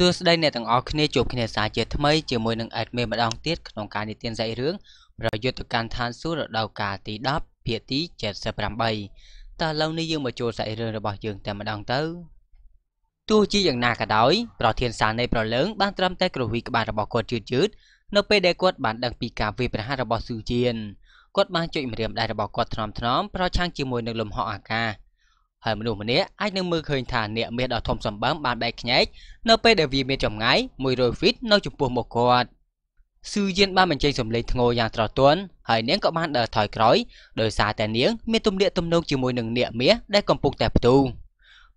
សួស្តីអ្នកទាំងអស់គ្នាជួបគ្នាសាជាថ្មីជាមួយនឹង admin ម្ដងទៀតក្នុងការនិទានសាច់រឿងប្រយុទ្ធកម្មឋានសួគ៌រដូវកាលទី10ភាគទី78តើឥឡូវនេះយើងមកចូលសាច់រឿងរបស់យើងតែម្ដងទៅទោះជាយ៉ាងណាក៏ដោយប្រធានសាលនៃប្រលើងបានត្រឹមតែគ្រវីក្បាលរបស់គាត់យឺតយឺតនៅពេលដែលគាត់បានដឹងពីការវាយប្រហាររបស់ស៊ូជៀនគាត់បានជួយម្រាមដៃរបស់គាត់ថ្នមថ្នមប្រឆាំងជាមួយនឹងលំហអាកាសហើយមនុស្សម្នាក់អាចនឹងមើលឃើញថាអ្នកមាសដ៏ធំសម្បើមបានបែកខ្ញែកនៅពេលដែលវាមានចម្ងាយ100 feet នៅចំពោះមុខគាត់ស៊ឺយានបានបញ្ចេញសម្លេងធ្ងរយ៉ាងត្រទន់ហើយនាងក៏បានដើរថយក្រោយដោយសារតែនាងមានទំនាក់ទំនងជាមួយនឹងអ្នកមាសដែលកំពុងតែផ្ទុះ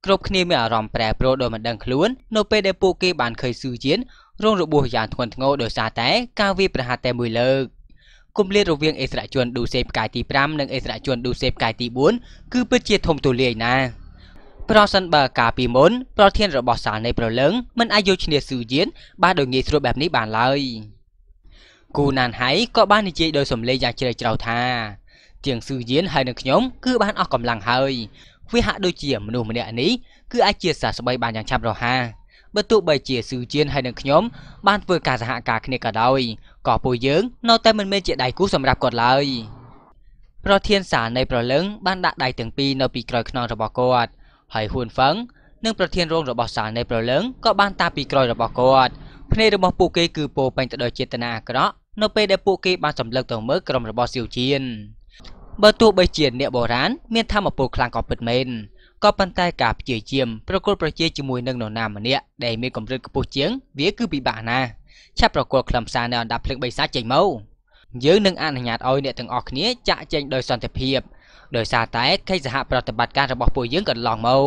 គ្រប់គ្នាមានអារម្មណ៍ប្រែប្រួលដោយមិនដឹងខ្លួននៅពេលដែលពួកគេបានឃើញស៊ឺយានរងរបួសយ៉ាងធ្ងន់ធ្ងរដោយសារតែការវាយប្រហារតែមួយលើក។គម្លាតរវាងអិសរាជជនឌូសេផ្កាយទី5និងអិសរាជជនឌូសេផ្កាយទី4គឺពិតជាធំទូលាយណាស់ប្រសិនបើកាលពីមុន ប្រធាន របស់សាលនៃប្រលឹងមិនអាចយកឈ្នះស៊ូយៀនបានដោយងាយស្រួលបែបនេះបានឡើយគូណានហៃក៏បាននិយាយដោយសំឡេងយ៉ាងជ្រៅជ្រៅថាជាងស៊ូយៀនហើយនឹងខ្ញុំគឺបានអស់កម្លាំងហើយវាហាក់ដូចជាមនុស្សម្នាក់នេះគឺអាចជាសះស្បើយបានយ៉ាងឆាប់រហ័សបើទោះបីជាស៊ូជៀនហើយនឹងខ្ញុំបានធ្វើការសហការគ្នាក៏ដោយក៏ពួកយើងនៅតែមិនមែនជាដៃគូសម្រាប់គាត់ឡើយប្រធានសារនៃប្រលឹងបានដាក់ដៃទាំងពីរនៅពីក្រោយខ្នងរបស់គាត់ហើយហ៊ួនហ្វឹងនិងប្រធានរងរបស់សារនៃប្រលឹងក៏បាន តាពីក្រោយរបស់គាត់ភ្នែករបស់ពួកគេគឺពោពេញទៅដោយចេតនាអាក្រក់ នៅពេលដែលពួកគេ បានសម្លឹងទៅមើលក្រុមរបស់សៀវជៀនបើទោះបីជាអ្នកបុរាណមានធម៌ពលខ្លាំងក៏ពិតមែនក៏ប៉ុន្តែការព្យាយាមប្រកួតប្រជែងជាមួយនឹងនរណាម្នាក់ដែលមានកម្រិតខ្ពស់ជាង វាគឺពិបាកណាស់ឆាប់ប្រកួតខ្លឹមសារនៅអណ្ដាប់ភ្លើងបិសាចចេញមកយើងនឹងអនុញ្ញាតឲ្យអ្នកទាំងអស់គ្នាចាក់ចែងដោយសន្តិភាពដោយសារតែកិច្ចសហប្រតិបត្តិការរបស់ពួកយើងកន្លងមក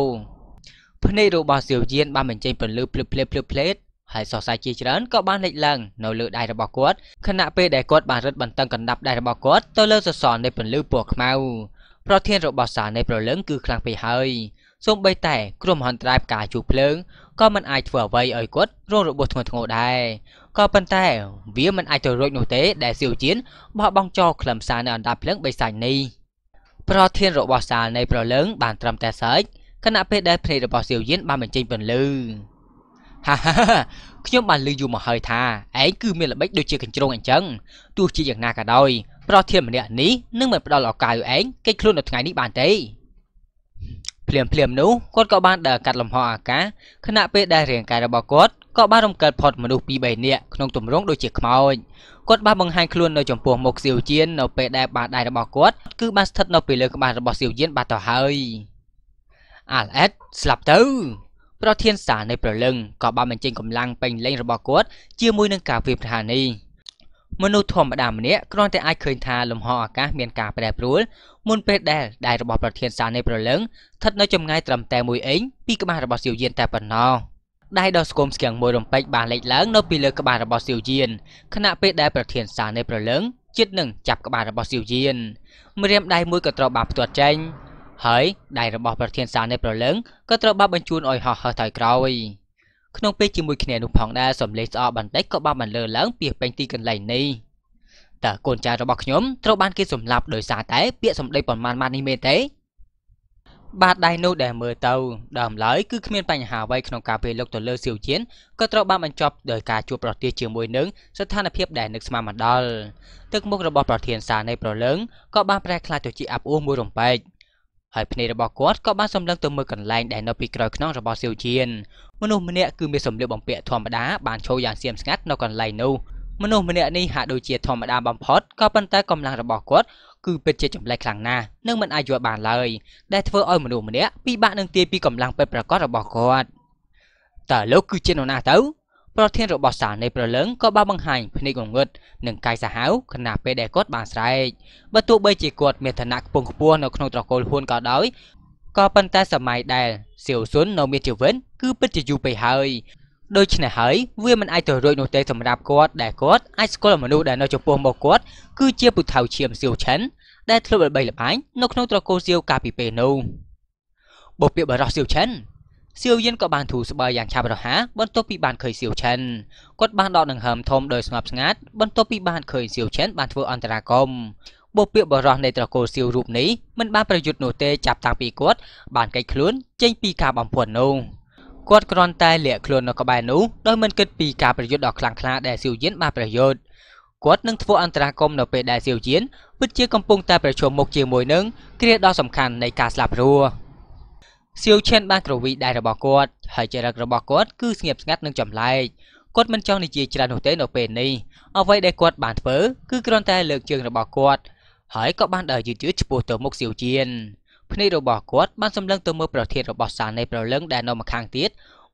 ភ្នែករបស់សៀវជៀនបានបញ្ចេញពន្លឺភ្លឹបភ្លែតភ្លឹបភ្លែតហើយសរសៃជាច្រើនក៏បានលេចឡើងនៅលើដៃរបស់គាត់ខណៈពេលដែលគាត់បានរឹតបន្តឹងកណ្ដាប់ដៃរបស់គាត់ទៅលើសសរនៃពន្លឺពណ៌ខ្មៅប្រធានរបស់សារនៃប្រលឹងគឺខ្លាំងពេកហើយសូម្បីតែគ្រោះមហន្តរាយផ្កាជួភ្លើងក៏មិនអាចធ្វើអ្វីឲ្យគាត់រងរបួសធ្ងន់ធ្ងរដែរក៏ប៉ុន្តែ វាមិនអាចទៅរួចនោះទេដែលសៀវជៀនបោះបង់ចោលខ្លឹមសារនៅអណ្ដាតភ្លើងបិសាញ់នេះប្រធានរបស់សាលនៃប្រលឹងបានត្រឹមតែសើចខណៈពេលដែលភ្នែករបស់សៀវយៀនបានបញ្ចេញពន្លឺហាហាខ្ញុំបានឮយូរមកហើយថាឯងគឺមានល្បិចដូចជាកញ្ជ្រងអញ្ចឹងទោះជាយ៉ាងណាក៏ដោយប្រធានម្នាក់នេះនឹងមិនផ្ដល់ឱកាសឲ្យឯងគេចខ្លួននៅថ្ងៃនេះបានទេភ្លាមភ្លាមនោះគាត់ក៏បានដើរកាត់លំហអាកាសខណៈពេលដែលរាងកាយរបស់គាត់ក៏បានរំកិលផុតមនុស្សពីរបីនាក់ក្នុងទម្រង់ដូចជាខ្មោចគាត់បានបង្ហាញខ្លួននៅចំពោះមុខសៀវជៀននៅពេលដែលបាតដៃរបស់គាត់គឺបានស្ថិតនៅពីលើក្បាលរបស់សៀវជៀនបាត់ទៅហើយអាល់អេតស្លាប់ទៅប្រធានសារនៃប្រលឹងក៏បានបញ្ចេញកម្លាំងពេញលេញរបស់គាត់ជាមួយនឹងការវាយប្រហារនេះមនុស្សធម្មតាម្នាក់គ្រាន់តែអាចឃើញថាលំហអាកាសមានការប្រែប្រួលមុនពេលដែលដៃរបស់ប្រធានសានៃប្រលឹងស្ថិតនៅចម្ងាយត្រឹមតែ1អេងពីក្បាលរបស់សៀវយានតែប៉ុណ្ណោះដៃដ៏ស្គមស្គាំងមួយរំពេចបានលេចឡើងនៅពីលើក្បាលរបស់សៀវយានខណៈពេលដែលប្រធានសានៃប្រលឹងជិតនឹងចាប់ក្បាលរបស់សៀវយានម្រាមដៃមួយក៏ត្រូវបានផ្ទាត់ចេញហើយដៃរបស់ប្រធានសានៃប្រលឹងក៏ត្រូវបានបញ្ជូនឲ្យហោះហើរថយក្រោយ។ក្នុងពេលជាមួយគ្នានោះផងដែរសំលេងស្អកបន្តិចក៏បានបន្លឺឡើងពីពេញទីកន្លែងនេះតើកូនចៅរបស់ខ្ញុំត្រូវបានគេសម្លាប់ដោយសារតែពាក្យសម្ដីប៉ុន្មានម៉ាត់នេះមែនទេបាទដៃនោះដែលមើលទៅដើមឡើយគឺគ្មានបញ្ហាអ្វីក្នុងការពេលលោកទៅលើសៀវជាតិក៏ត្រូវបានបញ្ចប់ដោយការជួបប្រទះជាមួយនឹងស្ថានភាពដែលនឹកស្មានមិនដល់ទឹកមុខរបស់ប្រធានសានៃប្រលឹងក៏បានប្រែក្លាយទៅជាអាប់អួរមួយរំពេចហើយភ្នែករបស់គាត់ក៏បានសម្លឹងទៅមើលកន្លែងដែលនៅពីក្រោយខ្នងរបស់សៀវជាតិមនុស្សម្នាក់គឺមានសម្លៀកបំពាក់ធម្មតាបានឈរយ៉ាងស្ងៀមស្ងាត់នៅកន្លែងនោះមនុស្សម្នាក់នេះហាក់ដូចជាធម្មតាបំផុតក៏ប៉ុន្តែកម្លាំងរបស់គាត់គឺពិតជាចម្លែកខ្លាំងណាស់និងមិនអាចយល់បានឡើយដែលធ្វើឲ្យមនុស្សម្នាក់ពិបាកនឹងទាយពីកម្លាំងពិតប្រាកដរបស់គាត់តើលោកគឺជានរណាទៅប្រធានរបស់សាលនៃប្រលឹងក៏បានបង្ហាញភ្នែកងងឹតនិងកាយសាហាវខណៈពេលដែលគាត់បានស្រែកបើទោះបីជាគាត់មានឋានៈខ្ពង់ខ្ពស់នៅក្នុងត្រកូលហ៊ួនក៏ដោយក៏ប៉ុន្តែសម័យដែលសៀវស៊ុននៅមានជីវិតគឺពិតជាយូរពេកហើយដូច្នេះហើយវាមិនអាចទៅរួចនោះទេសម្រាប់គាត់ដែលគាត់អាចស្គាល់មនុស្សដែលនៅចំពោះមកគាត់គឺជាពូថៅឈាមសៀវឆិន ដែលធ្លាប់ល្បីល្បាញនៅក្នុងត្រកូលសៀវកាលពីពេលនោះបុព្វបរោះសៀវឆិនសៀវយិនក៏បានធូរស្បើយយ៉ាងឆាប់រហ័សបន្ទាប់ពី បានឃើញសៀវឆិនគាត់បានដកដង្ហើមធំដោយស្ងប់ស្ងាត់បន្ទាប់ពីបានឃើញសៀវឆិនបានធ្វើអន្តរាគមន៍បុព្វបរោះនៃត្រកូលសៀវរូបនេះមិនបានប្រយុទ្ធនោះទេចាប់តាំងពីគាត់បានកិច្ចខ្លួនចេញពីការបំភាន់នោះគាត់គ្រាន់តែលាក់ខ្លួននៅក្បែរនោះដោយមិនគិតពីការប្រយុទ្ធដ៏ខ្លាំងក្លាដែលសៀវយិនបានប្រយុទ្ធគាត់នឹងធ្វើអន្តរាគមនៅពេលដែលសៀវយិនពិតជាកំពុង តែប្រឈមមុខជាមួយនឹងគ្រាដ៏សំខាន់នៃការស្លាប់រស់សៀវឈិនបានក្រវីដៃរបស់គាត់ហើយចរិតរបស់គាត់ គឺស្ងៀមស្ងាត់និងចម្លែកគាត់មិនចង់និយាយច្រើននោះទេ នៅពេលនេះអ្វីដែលគាត់បានធ្វើគឺគ្រាន់តែលើកជើងរបស់គាត់ហើយក៏បានដើរយឺតៗឆ្ពោះទៅមុខសៀវជៀនភ្នែករបស់គាត់បានសម្លឹងទៅមើលប្រធានរបស់សានៃប្រលឹងដែលនៅម្ខាងទៀត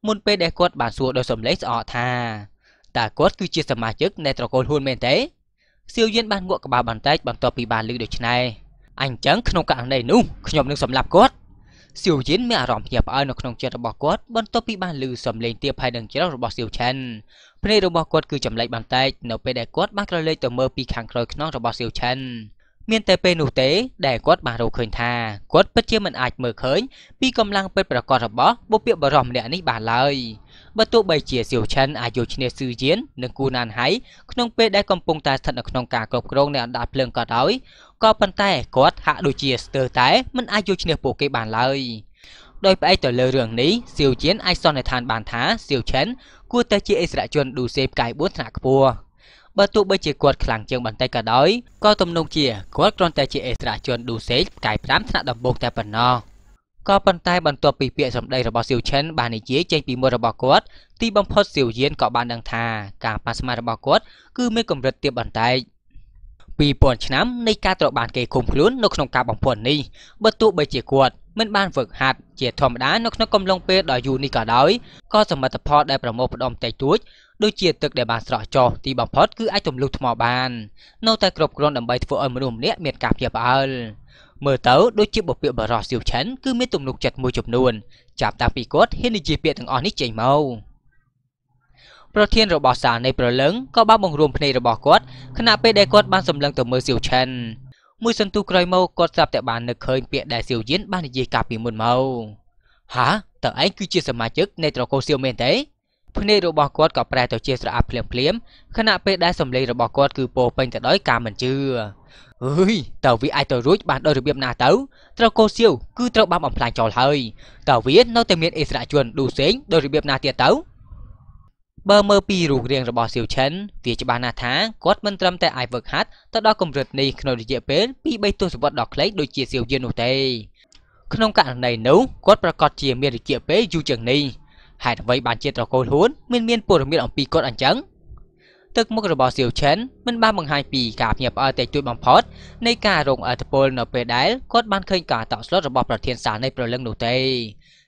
មុនពេលដែលគាត់បានសួរដោយសម្លេងស្អកថាតើគាត់គឺជាសមាជិកនៃត្រកូលហ៊ុនមែនទេសៀវយៀនបានងក់ក្បាលបន្តិចបន្ទាប់ពីបានឮដូច្នេះអញ្ចឹងក្នុងករណីនោះខ្ញុំនឹងសម្លាប់គាត់សៀវយៀនមានអារម្មណ៍ភ្ញាក់ផ្អើលនៅក្នុងចិត្តរបស់គាត់បន្ទាប់ពីបានឮសំឡេងទាបហើយនឹងច្រោះរបស់សៀវឆិនភ្នែករបស់គាត់គឺចម្លែកបន្តិចនៅពេលដែលគាត់បានក្រឡេកទៅមើលពីខាងក្រោយខ្នងរបស់សៀវឆិនមានតែពេលនោះទេដែលគាត់បានរកឃើញថាគាត់ពិតជាមិនអាចមើលឃើញពីកម្លាំងពិតប្រាកដរបស់បុព្វបុរសម្នាក់នេះបានឡើយបើទោះបីជាសៀវឆិនអាចយកឈ្នះស៊ឺយៀននិងគូណានហៃក្នុងពេលដែលកំពុងតែស្ថិតនៅក្នុងការគ្រប់គ្រងនៃអណ្ដាតភ្លើងក៏ដោយក៏ប៉ុន្តែគាត់ហាក់ដូចជាស្ទើរតែមិនអាចយកឈ្នះពួកគេបានឡើយ ដោយផ្អែកទៅលើរឿងនេះសៀវជៀនអាចសន្និដ្ឋានបានថាសៀវឆិនគួរតែជាអិសរាជជនឌូសេផ្កាយ4ថ្នាក់ខ្ពស់បើទោះបីជាគាត់ខ្លាំងជាងបន្តិចក៏ដោយក៏ទំនុកជាគាត់គ្រាន់តែជាអេស្រាជនឌូសេកផ្កាយ5ថ្នាក់ដំបូងតែប៉ុណ្ណោះក៏ប៉ុន្តែបន្ទាប់ពីពាក្យសម្ដីរបស់សៀវឈិនបាននិយាយចេញពីមាត់របស់គាត់ទីបំផុតសៀវយៀនក៏បានដឹងថា ការប៉ាស្មារបស់គាត់គឺមានកម្រិតទាបបន្តិច2000ឆ្នាំនៃការត្រូវបានគេឃុំខ្លួននៅក្នុងការបំភាន់នេះបើទោះបីជាគាត់មិនបានហ្វឹកហាត់ជាធម្មតានៅក្នុងកំឡុងពេលដ៏យូរនេះក៏ដោយក៏សមិទ្ធផលដែលប្រមូលផ្ដុំតែទួចដូចជាទឹកដែលបានស្រក់ចុះទីបំផុតគឺអាចទម្លុះថ្មបាន នៅតែគ្រប់គ្រាន់ដើម្បីធ្វើឲ្យមនុស្សម្នាក់មានការភ្ញាក់ផ្អើលមើលទៅដូចជាបុព្វបរោះសៀវឆិនគឺមានទំនុកចិត្តមួយចំនួន ចាប់តាំងពីគាត់ហ៊ាននិយាយពាក្យទាំងអស់នេះចេញមកប្រធានរបស់សាលនៃប្រលឹងក៏បានបង្រួមភ្នែករបស់គាត់ខណៈពេលដែលគាត់បានសម្លឹងទៅមើលសៀវឆិនមួយសន្ទុះក្រោយមកគាត់ស្រាប់តែបាននឹកឃើញពាក្យដែលសៀវយិនបាននិយាយកាលពីមុនមកហាតើឯងគឺជាសមាជិកនៃត្រកូលសៀវមែនទេភ្នែករបស់គាត់ក៏ប្រែទៅជាស្រអាប់ភ្លាមៗខណៈពេលដែលសម្លេងរបស់គាត់គឺពោពេញទៅដោយការមិនជឿអើយតើវាអាចទៅរួចបានដោយរបៀបណាទៅត្រូវកោសៀវគឺត្រូវបានបំផ្លាញចោលហើយតើវានៅតែមានអិសរាជជនឌូសេងដោយរបៀបណាទៀតទៅបើមើលពីរូបរាងរបស់សៀវឆិនវាច្បាស់ណាស់ថាគាត់មិនត្រឹមតែអាចវឹកហាត់ទៅដល់កម្រិតនេះក្នុងរយៈពេល2-3ទសវត្សរ៍ដ៏ខ្លីដូចជាសៀវយាននោះទេក្នុងករណីនោះគាត់ប្រកាសជាមានរយៈពេលយូរជាងនេះហេតុអ្វីបានជាត្រកូលហ៊ួនមានមានព័ត៌មានអំពីគាត់អញ្ចឹងទឹកមុខរបស់សៀវឆិនមិនបានបង្ហាញពីការភ្ញាក់ផ្អើលតែជួយបំផុតនៃការរងអធិពលនៅពេលដែលគាត់បានឃើញការតក់ស្លុតរបស់ប្រធានសាលនៃប្រលឹងនោះទេ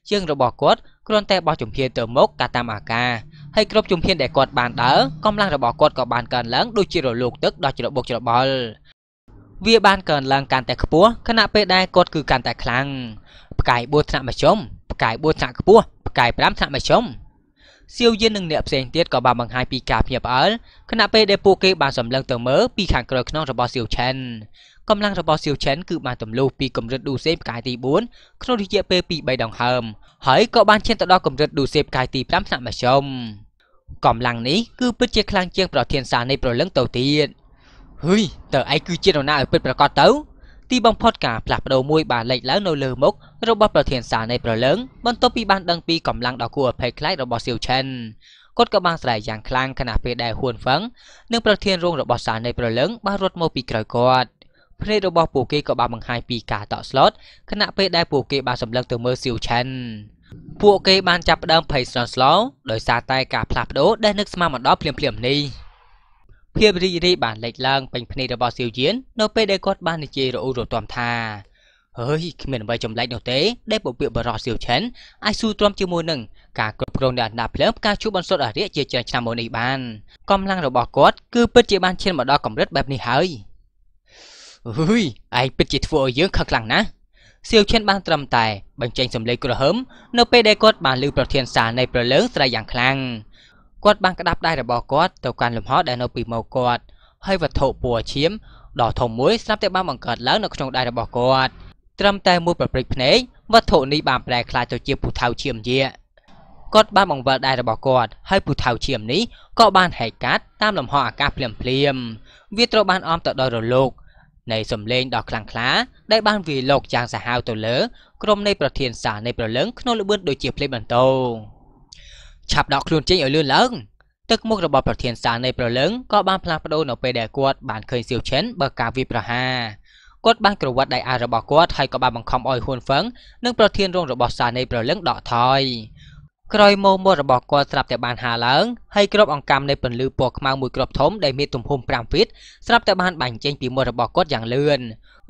ជើងរបស់គាត់គ្រាន់តែបោះជំហានទៅមុខកាតាមអាការហើយគ្រប់ជំហានដែលគាត់បានដើរកម្លាំងរបស់គាត់ក៏បានកើនឡើងដូចជារលកទឹកដ៏ច្របុកច្របល់វាបានកើនឡើងកាន់តែខ្ពស់ខណៈពេលដែលគាត់គឺកាន់តែខ្លាំងផ្កាយបួរថ្នាក់មជ្ឈមផ្កាយបួរថ្នាក់ខ្ពស់កាយ5ថ្នាក់មធ្យមសៀវយាននិងអ្នកផ្សេងទៀតក៏បានបង្ហាញពីការភ្ញាក់ផ្អើលខណៈពេលដែលពួកគេបានសម្លឹងទៅមើលពី ខាងក្រោយខ្នងរបស់សៀវឆែនកម្លាំងរបស់សៀវឆែនគឺបានទម្លុះពីកម្រិតឌូសេផ្កាយទី4ក្នុងរយៈពេល2-3ដងហើម ហើយក៏បានឈានទៅដល់កម្រិតឌូសេផ្កាយទី5ថ្នាក់មធ្យមកម្លាំងនេះគឺពិតជាខ្លាំងជាងប្រធាន សារនៃប្រលឹងទៅទៀតហុយតើឯងគឺជានរណាឲ្យពិតប្រកបទៅទីបំផុតការផ្លាស់ប្ដូរមួយបានលេចឡើងនៅលើមុខរបស់ប្រធានសារនៃប្រលើងបន្ទាប់ពីបានដឹងពីកម្លាំងដ៏គួរឲ្យភ័យខ្លាចរបស់សៀវឆិនគាត់ក៏បានស្រែកយ៉ាងខ្លាំងខណៈពេលដែលហ៊ួនហ្វឹងនិងប្រធានរងរបស់សារនៃប្រលើងបានរត់មកពីក្រោយគាត់ភ្នែករបស់ពួកគេក៏បានបង្ហាញពីការតក់ស្លុតខណៈពេលដែលពួកគេបានសម្លឹងទៅមើលសៀវឆិនពួកគេបានចាប់ផ្ដើមភ័យស្លន់ស្លោដោយសារតែការផ្លាស់ប្ដូរដែលនឹកស្មានមកដល់ភ្លាមៗនេះ។ភាពរីករាយបានលេចឡើងពេញភ្នែករបស់សៀវយាននៅពេលដែលគាត់បាននិយាយរអ៊ូរទាំថាហើយគ្មានអ្វីចម្លែកនោះទេដែលពពាកបរោះសៀវឆិនអាចស៊ូទ្រាំជាមួយនឹងការគ្រប់គ្រងនៃអណ្ដាភ្លើងការជួបបន្សុទ្ធអរិយជាច្រើនឆ្នាំមុននេះបានកម្លាំងរបស់គាត់ គឺពិតជាបានឈានមកដល់កម្រិតបែបនេះហើយហុយឯងពិតជាធ្វើឲ្យយើងខឹងខ្លាំងណាស់សៀវឈិនបានត្រឹមតែបញ្ចេញសម្លេងក្រហើមនៅពេលដែលគាត់បានលើប្រធានសារនៃប្រលើងស្រែកយ៉ាងខ្លាំងគាត់បានក្តាប់ដៃរបស់គាត់ទៅកាន់លំហដែលនៅពីមុខគាត់ហើយវត្ថុពណ៌ឈាមដ៏ធំមួយស្រាប់តែបានបង្កើតឡើងនៅក្នុងដៃរបស់គាត់ត្រឹមតែមួយប្រព្រឹត្តភ្នែកវត្ថុនេះបានប្រែក្លាយទៅជាពូថៅឈាមយៈគាត់បានបង្វិលដៃរបស់គាត់ហើយពូថៅឈាមនេះក៏បានហែកកាត់តាមលំហអាកាសភ្លាមភ្លាមវាត្រូវបានអមទៅដោយរលកនៃសម្លេងដ៏ខ្លាំងក្លា ដែលបានវាយលុកយ៉ាងសាហាវទៅលើក្រុមនៃប្រធានសារនៃប្រលឹងក្នុងល្បឿនដូចជាភ្លេចបន្តោឆាប់ដកខ្លួនចេញឲ្យលឿនឡើងទឹកមុខរបស់ប្រធានសាលនៃប្រលឹងក៏បានផ្លាស់ប្ដូរនៅពេលដែលគាត់បានឃើញសៀវឈិនបើកការវាយប្រហារគាត់បានក្រវត្តដៃអារបស់គាត់ហើយក៏បានបង្ខំឲ្យហ៊ុនហ្វឹងនិងប្រធានរងរបស់សាលនៃប្រលឹងដកថយក្រោយមោមុតរបស់គាត់ស្រាប់តែបានហើរឡើងហើយគ្រាប់អង្កាំនៃពន្លឺពណ៌ខ្មៅមួយគ្រាប់ធំដែលមានទំហំ5ហ្វីតស្រាប់តែបានបាញ់ចេញពីមាត់របស់គាត់យ៉ាងលឿន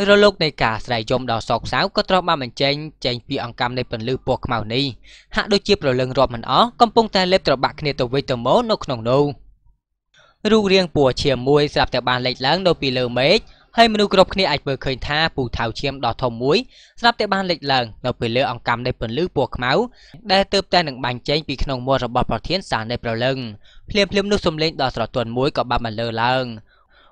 រលកនៃការស្រែកយំដ៏សោកសៅក៏ត្រូវបានបញ្ចេញចេញពីអង្កាំនៃពន្លឺពណ៌ខ្មៅនេះហាក់ដូចជាប្រលឹងរាប់មិនអស់កំពុងតែលេបត្របាក់គ្នាទៅវិញទៅមកនៅក្នុងនោះរូបរាងពណ៌ឈាមមួយស្រាប់តែបានលេចឡើងនៅពីលើមេឃហើយមនុស្សគ្រប់គ្នាអាចមើលឃើញថាពូថៅឈាមដ៏ធំមួយស្រាប់តែបានលេចឡើងនៅពេលលើអង្កាំនៃពន្លឺពណ៌ខ្មៅដែលទើបតែនឹងបាញ់ចេញពីក្នុងមាត់របស់ប្រធានសានៃប្រលឹងភ្លាមភ្លាមនោះសំឡេងដ៏ស្រទន់មួយក៏បានបន្លឺឡើង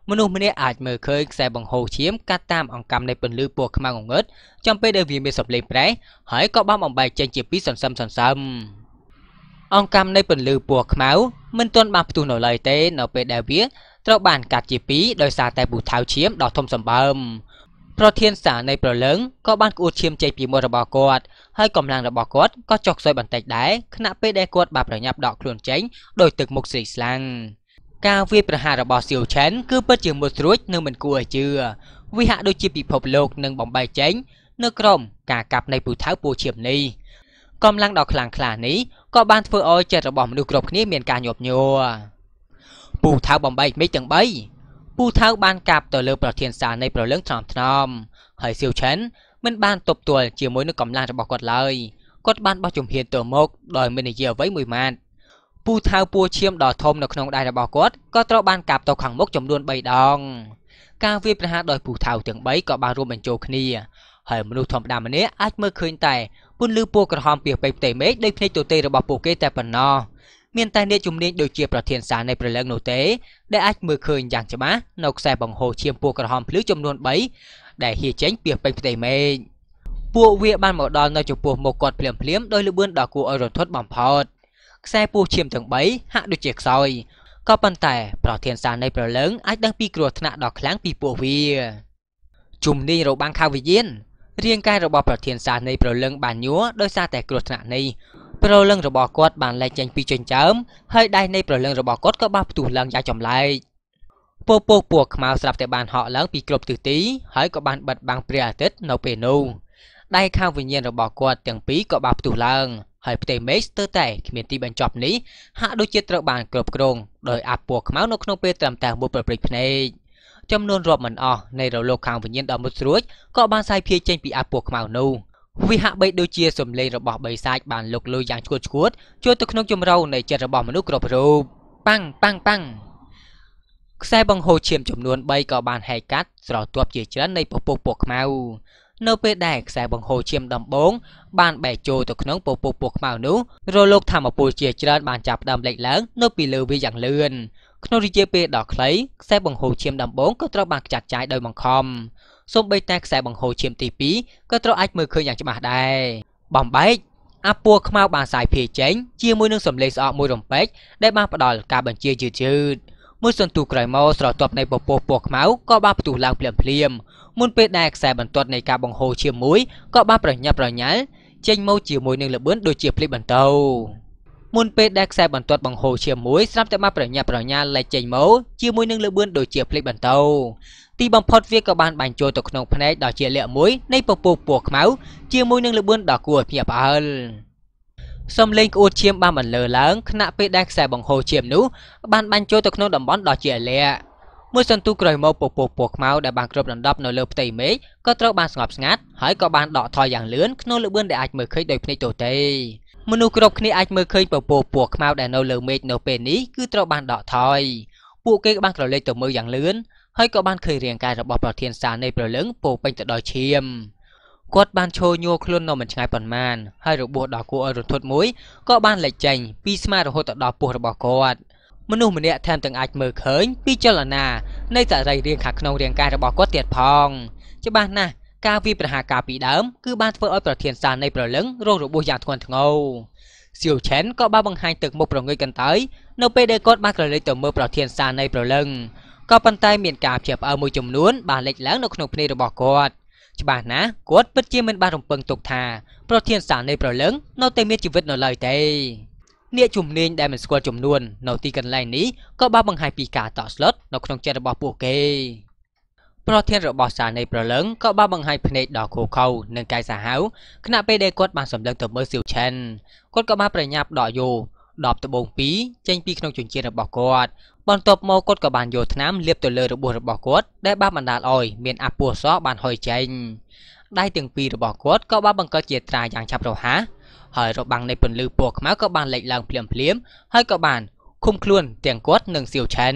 មនុស្សម្នាក់អាចមើលឃើញខ្សែបង្ហូរឈាម កាត់តាមអង្កាំនៃពន្លឺពណ៌ខ្មៅងងឹតចំពេលដែលវាមានសម្លេងប្រេះហើយក៏បានបំបែកចេញជាពីរសន្សឹមសន្សឹមអង្កាំនៃពន្លឺពណ៌ខ្មៅមិនទាន់បានផ្ទុះនៅឡើយទេនៅពេលដែលវាត្រូវបានកាត់ជាពីរដោយសារតែពូថៅឈាមដ៏ធំសម្បើមប្រធានសារនៃប្រលឹងក៏បានក្អួតឈាមចេញពីមាត់របស់គាត់ហើយកម្លាំងរបស់គាត់ក៏ចុះខ្សោយបន្តិចដែរខណៈពេលដែលគាត់បានប្រញាប់ដកខ្លួនចេញដោយទឹកមុខស្រីស្លាំងការវាយប្រហាររបស់សៀវឆែនគឺពិតជាមុតស្រួចនិងមិនគួរឲ្យជឿវាហាក់ដូចជាពិភពលោកនឹងបំបែកចេញ នៅក្រោមការកាប់នៃពូថៅពូឈាមនេះ។កម្លាំងដ៏ខ្លាំងក្លានេះក៏បានធ្វើឲ្យចិត្តរបស់មនុស្សគ្រប់គ្នាមានការញាប់ញ័រពូថៅបំបីមេឃទាំង3ពូថៅបានកាប់ទៅលើប្រធានសាលនៃប្រលឹងថ្នមថ្នមហើយសៀវឆិនមិនបានទប់ទល់ជាមួយនឹងកម្លាំងរបស់គាត់ឡើយគាត់បានបោះជំហានទៅមុខដោយមិននិយាយអ្វីមួយម៉ាត់ពូថៅពួរឈាមដ៏ធំនៅក្នុងដៃរបស់គាត់ក៏ត្រូវបានកាប់ទៅខាងមុខចំនួន3ដង ការវាយប្រហារដោយពូថៅទាំង3ក៏បានរួមបញ្ចូលគ្នាហើយមនុស្សធម្មតាម្នាក់អាចមើលឃើញតែពន្លឺពណ៌ក្រហមពីពេញផ្ទៃមេឃដោយភ្នែកទទេរបស់ពួកគេតែប៉ុណ្ណោះមានតែអ្នកជំនាញដូចជាប្រធានសាលនៃព្រលឹងនោះទេដែលអាចមើលឃើញយ៉ាងច្បាស់នៅខ្សែបង្ហូរឈាមពណ៌ក្រហមភ្លឺចំនួន3ដែលហៀចេញពីពេញផ្ទៃមេឃពួកវាបានមកដល់នៅចំពោះមុខគាត់ភ្លាមភ្លាមដោយលបឿនដល់គួរឲ្យរន្ធត់បំផុតខ្សែពស់ឈាមទាំង3ហាក់ដូចជាខ្សោយក៏ប៉ុន្តែប្រធានសាលនៃប្រលឹងអាចដឹងពីគ្រោះថ្នាក់ដ៏ខ្លាំងពីពួកវាជំនាញរបាំងខាវិយានរាងកាយរបស់ប្រធានសាសនៃប្រលឹងបានញ័រដោយសារតែគ្រោះថ្នាក់នេះប្រលឹងរបស់គាត់បានលេចចេញពីចិញ្ចើមហើយដៃនៃប្រលឹងរបស់គាត់ក៏បានផ្ទុះឡើងយ៉ាងចម្លែកពពកពណ៌ខ្មៅស្រាប់តែបានហក់ឡើងពីគ្រប់ទិសទី ហើយក៏បានបិទបាំងព្រះអាទិត្យនៅពេលនោះដៃខាងវិញ្ញាណរបស់គាត់ទាំងពីរក៏បានផ្ទុះឡើងហើយផ្ទៃមេឃស្ទើរតែគ្មានទីបញ្ចប់នេះហាក់ដូចជាត្រូវបានគ្រប់គ្រងដោយអាប់ពណ៌ខ្មៅនៅក្នុងពេលត្រឹមតែមួយប្រព្រឹត្តភ្នែកចំនួនរាប់មិនអស់នៃរលកខាងវិញ្ញាណដ៏មុតស្រួចក៏បានសាយភាយចេញពីអាពោះខ្មៅនោះវាហាក់បីដូចជាសំឡេងរបស់បិសាចបានលុកលុយយ៉ាងឈួតឈួតចូលទៅក្នុងជំរៅនៃចិត្តរបស់មនុស្សគ្រប់រូបប៉ាំងប៉ាំងប៉ាំងខ្សែបង្ហូរឈាមចំនួន3ក៏បានហែកកាត់ស្រទាប់ជាច្រើននៃពពុះពណ៌ខ្មៅនៅពេលដែលខ្សែបង្ហូរឈាមដំបងបានបែកចូលទៅក្នុងពពុះពណ៌ខ្មៅនោះរលកធម្មពលជាច្រើនបានចាប់ផ្ដើមលេចឡើង នៅពីលើវាយ៉ាងលឿនក្នុងរយៈពេលដ៏ខ្លីខ្សែបង្ហូរឈាមដំបូងក៏ត្រូវបានខ្ចាត់ចាយដោយបង្ខំសូម្បីតែខ្សែបង្ហូរឈាមទី2ក៏ត្រូវអាចមើលឃើញយ៉ាងច្បាស់ដែរបំបែកអាពួរខ្មៅបានសាយភាចេញជាមួយនឹងសម្លេងស្អកមួយរំពេចដែលបានផ្ដល់ការបញ្ជាយឺតយឺតមួយសន្ទុះក្រោយមកស្រទាប់នៃពពោះពណ៌ខ្មៅក៏បានផ្ទុះឡើងភ្លាមភ្លាមមុនពេលដែលខ្សែបន្ទាត់នៃការបង្ហូរឈាមមួយក៏បានប្រញាប់ប្រញាល់ចេញមកជាមួយនឹងល្បឿនដូចជាភ្លេចបន្តោមុនពេលដែលខ្សែបន្ទាត់បង្ហូរជាមួយស្រាប់តែបានប្រញាប់ប្រញាល់លេចចេញមកជាមួយនឹងលបឿនដូចជាភ្លេចបន្តោទីបំផុតវាក៏បានបាញ់ចូលទៅក្នុងភ្នែកដ៏ជាលាក់មួយ នៃពពុះពណ៌ខ្មៅជាមួយនឹងលបឿនដ៏គួរឲ្យភ្ញាក់ផ្អើលសំលេងក្អួតឈាមបានបន្លឺឡើងខណៈពេលដែលខ្សែបង្ហូរឈាមនោះបានបាញ់ចូលទៅក្នុងតំបន់ដ៏ជាលាក់មួយសន្ទុះក្រោយមកពពុះពណ៌ខ្មៅដែលបានគ្របដណ្ដប់នៅលើផ្ទៃមេឃក៏ត្រូវបានស្ងប់ស្ងាត់ហើយក៏បានដកថយយ៉ាងលឿនក្នុងលបឿនដែលអាចមើលឃើញដោយភ្នែកទទេមនុស្សគ្រប់គ្នាអាចមើលឃើញពពកពណ៌ខ្មៅដែលនៅលើមេឃនៅពេលនេះគឺត្រូវបានដកថយពួកគេបានក្រឡេកទៅមើលយ៉ាងលឿនហើយក៏បានឃើញរាងកាយរបស់ប្រធានសាលនៃប្រលឹងពោពេញទៅដោយឈាមគាត់បានឈរញ័រខ្លួននៅមិនឆ្ងាយប៉ុន្មានហើយរបួសដ៏គួរឲ្យរន្ធត់មួយក៏បានលេចចេញពីស្មារហូតទៅដល់ពោះរបស់គាត់មនុស្សម្នាក់ថែមទាំងអាចមើលឃើញពីចលនានៃសរីរាង្គខាងក្នុងរាងកាយរបស់គាត់ទៀតផងច្បាស់ណាស់ការវាប្រហារការពីដើមគឺបានធ្វើឲ្យប្រធានសារនៃប្រលឹងរងរបួសយ៉ាងធ្ងន់ធ្ងរសៀវឆែនក៏បានបង្ហាញទឹកមុខប្រងើយកន្តើយនៅពេលដែលគាត់បានក្រឡេកទៅមើលប្រធាន សារនៃប្រលឹងក៏ប៉ុន្តែមានការព្យាផ្អើមួយចំនួនបានលេចឡើងនៅក្នុងភ្នែករបស់គាត់ច្បាស់ណាស់គាត់ពិតជាមិនបានរំពឹងទុកថាប្រធានសារនៃប្រលឹងនៅតែមានជីវិតនៅឡើយទេអ្នកជំនាញដែលមិនស្គាល់ចំនួន នៅទីកន្លែងនេះក៏បានបង្ហាញពីការតក់ស្លុតនៅក្នុងចិត្តរបស់ពួកគេប្រធានរបស់សានៃប្រលឹងក៏បានបង្ហាញភ្នែកដល់ខូខៅនិងកាយសាហាវខណៈពេលដែលគាត់បានសម្លឹងទៅមើលសៀវឆិនគាត់ក៏បានប្រញាប់ដកយោដបត្បូង2ចេញពីក្នុងជញ្ជារបស់គាត់បន្ទាប់មកគាត់ក៏បានយកថ្នាំលាបទៅលើរបួសរបស់គាត់ដែលបានបណ្ដាលឲ្យមានអាពោះសបានហុយចេញដៃទាំងពីររបស់គាត់ក៏បានបង្កើតជាត្រាយ៉ាងឆាប់រហ័សហើយរបាំងនៃពន្លឺពណ៌ខ្មៅក៏បានលេចឡើងភ្លាមៗហើយក៏បានឃុំខ្លួន ទាំងគាត់និងសៀវឆិន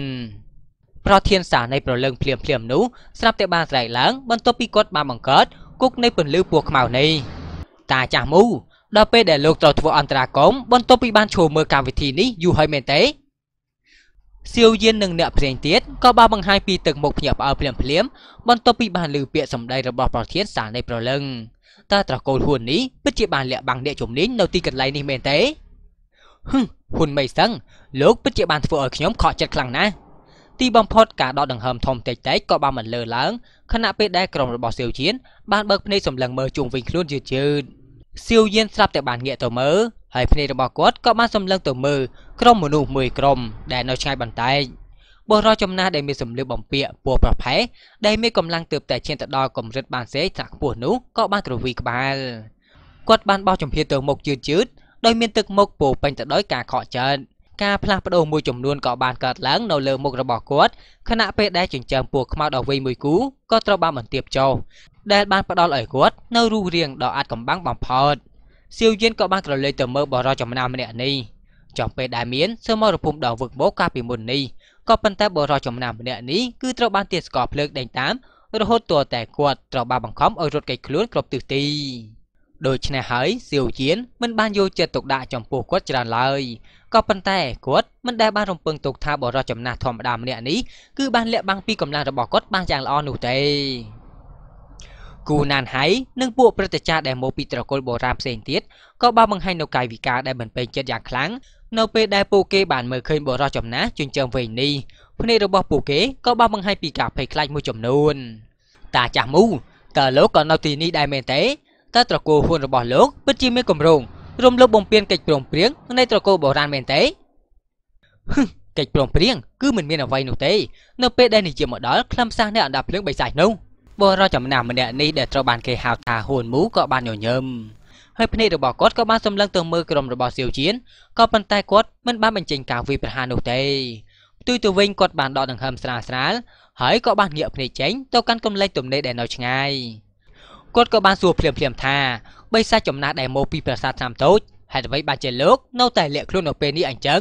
ប្រធានសាសនៃប្រលឹងភ្លាមភ្លាមនោះស្រាប់តែបានស្រែកឡើងបន្ទាប់ពីគាត់បានបង្កើតគុកនៃពន្លឺពណ៌ខ្មៅនេះតាចាស់មូដល់ពេលដែលលោកត្រូវធ្វើអន្តរាគមបន្ទាប់ពីបានឈោមើលកម្មវិធីនេះយូរហើយមែនទេសៀវយាននិងអ្នកផ្សេងទៀតក៏បានបង្ហាញពីទឹកមុខភ្ញាក់ផ្អើលភ្លាមភ្លាមបន្ទាប់ពីបានឮពាក្យសម្ដីរបស់ប្រធានសាលនៃប្រលឹងតើត្រកូលហ៊ួននេះពិតជាបានលាក់បាំងអ្នកជំនាញនៅទីកន្លែងនេះមែនទេហឹមហ៊ុនមេសឹងលោកពិតជាបានធ្វើឲ្យខ្ញុំខកចិត្តខ្លាំងណាស់ទីបំផុតការដកដង្ហើមធំតិចតិចក៏បានមិនលើឡើងខណៈពេលដែលក្រុមរបស់សៀវជៀនបានបើកភ្នែកសម្លឹងមើលជុំវិញខ្លួនយឺតយឺតសៀវជៀនស្រាប់តែបានងាកទៅមើលហើយភ្នែករបស់គាត់ក៏បានសម្លឹងទៅមើលក្រុមមនុស្សមួយក្រុមដែលនៅឆ្ងាយបន្តែចបរិយចំណាស់ដែលមានសម្លៀកបំពាក់ពណ៌ប្រផេះដែលមានកម្លាំងទើបតែឈានទៅដល់កម្រិតបានសេថ្នាក់ខ្ពស់នោះក៏បានគ្រវីក្បាលគាត់បានបោះចំហៀតទៅមុខយឺតយឺតដោយមានទឹកមុខពោពេញទៅដោយការខកចិត្តការផ្លាស់ប្ដូរមួយចំនួនក៏បានកើតឡើងនៅលើមុខរបស់គាត់ខណៈពេលដែលចិញ្ចើមពូខ្មៅដ៏វែងមួយគូក៏ត្រូវបានបន្ទាបចោលដែលបានផ្ដល់ឲ្យគាត់នៅរូបរាងដ៏អាតកំបាំងបំផុតសៀវយៀនក៏បានក្រឡេកទៅមើលបរិយចំណាម្នាក់នេះចំពេលដែលមានសមរភូមិដ៏វឹកវរកាលពីមុននេះក៏ប៉ុន្តែបរិយចំណាម្នាក់នេះគឺត្រូវបានទាសស្គរភ្លើងដេញតាម រហូតទាល់តែគាត់ត្រូវបានបង្ខំឲ្យរត់គេចខ្លួនគ្រប់ទិសទីដូច្នេះហើយសៀវជៀនមិនបានយកចិត្តទុកដាក់ចំពោះគាត់ច្រើនឡើយក៏ប៉ុន្តែគាត់មិនដែលបានរំពឹងទុកថាបរិយចំណាស់ធម្មតាម្នាក់នេះគឺបានលាក់បាំងពីកម្លាំងរបស់គាត់បានយ៉ាងល្អនោះទេគូណានហៃនិងពួកព្រឹទ្ធាចារ្យដែលមកពីត្រកូលបុរាណផ្សេងទៀតក៏បានបង្ហាញនៅកាយវិការដែលមិនពេញចិត្តយ៉ាងខ្លាំងនៅពេលដែលពួកគេបានមើលឃើញបរិយចំណាស់ជញ្ជើមវិញនេះភ្នែករបស់ពួកគេក៏បានបង្ហាញពីការភ័យខ្លាចមួយចំនួនតាចាស់មូតើលោកក៏នៅទីនេះដែរមែនទេតើត្រកូលហ៊ួនរបស់លោកពិតជាមានគម្រោងរំលោភបំពានកិច្ចព្រមព្រៀងនៃត្រកូលបុរាណមែនទេកិច្ចព្រមព្រៀងគឺមិនមានអ្វីនោះទេនៅពេលដែលនិយាយមកដល់ខ្លឹមសារនៃអណ្ដាភ្លើងបិសាចនោះបរចំណាស់ម្នាក់នេះដែលត្រូវបានគេហៅថាហ៊ួនមូក៏បានញញឹមហើយភ្នែករបស់គាត់ក៏បានសម្លឹងទៅមើលក្រុមរបស់សៀវជៀនក៏ប៉ុន្តែគាត់មិនបានបញ្ចេញការវាយប្រហារនោះទេផ្ទុយទៅវិញគាត់បានដកដង្ហើមស្រាលស្រាលហើយក៏បានងាកភ្នែកចេញទៅកាន់កំលែងទំនេរដែលនៅឆ្ងាយគាត់ក៏បានសួរភ្លាមភ្លាមថាបីសាចំណាស់ដែលមកពីប្រាសាទតាមតូចហេតុអ្វីបានជាលោកនៅតែលាក់ខ្លួននៅពេលនេះអញ្ចឹង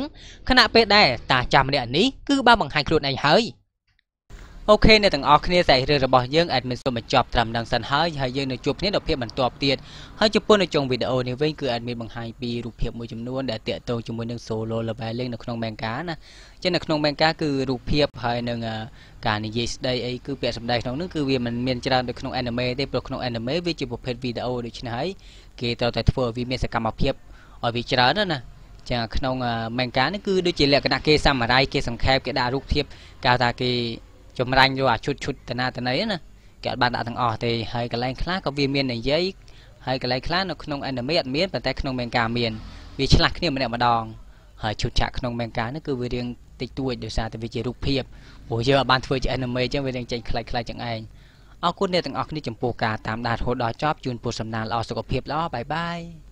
ខណៈពេលដែលតាចាស់ម្នាក់នេះគឺបានបង្ហាញខ្លួនឯងហើយ។អូខេអ្នកទាំងអស់គ្នាសាច់រឿងរបស់យើងអេដមីនសូមបញ្ចប់ត្រឹមនឹងសិនហើយហើយយើងនៅជួបគ្នានៅភាពបន្ទាប់ទៀតហើយចំពោះនៅចុងវីដេអូនេះវិញគឺអេដមីនបង្ហាញពីរូបភាពមួយចំនួនដែលតាក់ទងជាមួយនឹង solo leveling នៅក្នុង manga ណាចឹងនៅក្នុង manga គឺរូបភាព ហើយនឹងការនិយាយស្ដីអីគឺពាក្យសម្ដីក្នុងនោះគឺវាមិនមានច្រើនដូចក្នុង anime ទេព្រោះក្នុង anime វាជាប្រភេទវីដេអូដូច្នេះហើយ គេត្រូវតែធ្វើឲ្យវាមានសកម្មភាពឲ្យវាច្រើនណាចឹងក្នុង manga នេះគឺដូចជាលក្ខណៈគេសាមរាយគេសង្ខេបគេដាក់រូបភាពកាលថាគេចម្រាញ់យកអាឈុតឈុតតណាតណីណាគេអត់បានដាក់ទាំងអស់ទេហើយកន្លែងខ្លះក៏វាមាននិយាយហើយកន្លែងខ្លះនៅក្នុង anime អត់មានប៉ុន្តែក្នុងមេកាមានវាឆ្លាស់គ្នាម្នាក់ម្ដងហើយឈុតឆាកក្នុងមេកានេះគឺវារៀងតិចតួចដោយសារតែវាជារូបភាពព្រោះយើងអត់បានធ្វើជា anime អញ្ចឹងវារៀងចេញខ្លីៗចឹងឯងអរគុណអ្នកទាំងអស់គ្នាចំពោះការតាមដានរហូតដល់ចប់ជូនពរសំណាងល្អសុខភាពល្អបាយបាយ